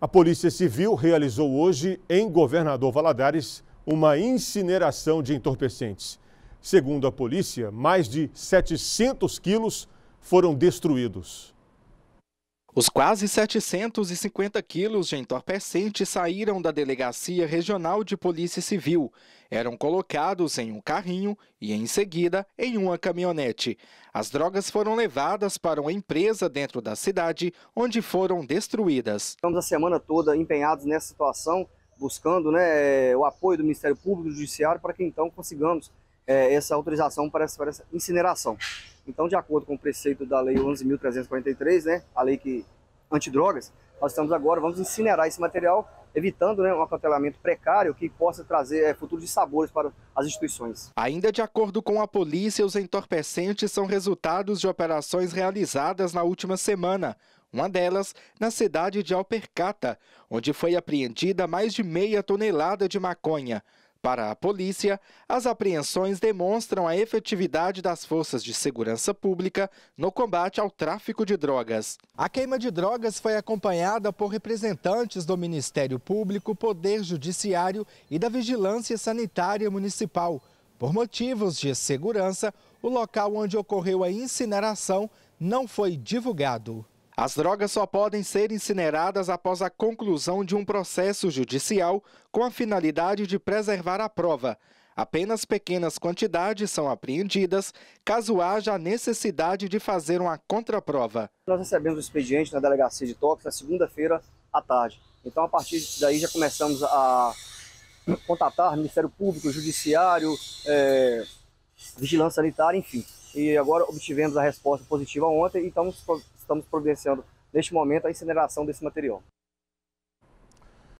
A Polícia Civil realizou hoje, em Governador Valadares, uma incineração de entorpecentes. Segundo a polícia, mais de 700 quilos foram destruídos. Os quase 750 quilos de entorpecente saíram da Delegacia Regional de Polícia Civil. Eram colocados em um carrinho e, em seguida, em uma caminhonete. As drogas foram levadas para uma empresa dentro da cidade, onde foram destruídas. Estamos a semana toda empenhados nessa situação, buscando né, eh, o apoio do Ministério Público e do Judiciário para que então consigamos é, essa autorização para essa, para essa incineração. Então, de acordo com o preceito da Lei 11.343, né, a lei que antidrogas, nós estamos agora, vamos incinerar esse material, evitando né, um acantelamento precário que possa trazer é, eh, futuros sabores para as instituições. Ainda de acordo com a polícia, os entorpecentes são resultados de operações realizadas na última semana. Uma delas na cidade de Alpercata, onde foi apreendida mais de meia tonelada de maconha. Para a polícia, as apreensões demonstram a efetividade das forças de segurança pública no combate ao tráfico de drogas. A queima de drogas foi acompanhada por representantes do Ministério Público, Poder Judiciário e da Vigilância Sanitária Municipal. Por motivos de segurança, o local onde ocorreu a incineração não foi divulgado. As drogas só podem ser incineradas após a conclusão de um processo judicial com a finalidade de preservar a prova. Apenas pequenas quantidades são apreendidas caso haja a necessidade de fazer uma contraprova. Nós recebemos o expediente na delegacia de Tóquio na segunda-feira à tarde. Então, a partir daí, já começamos a contatar Ministério Público, Judiciário, é, Vigilância Sanitária, enfim. E agora obtivemos a resposta positiva ontem e estamos estamos providenciando neste momento a incineração desse material.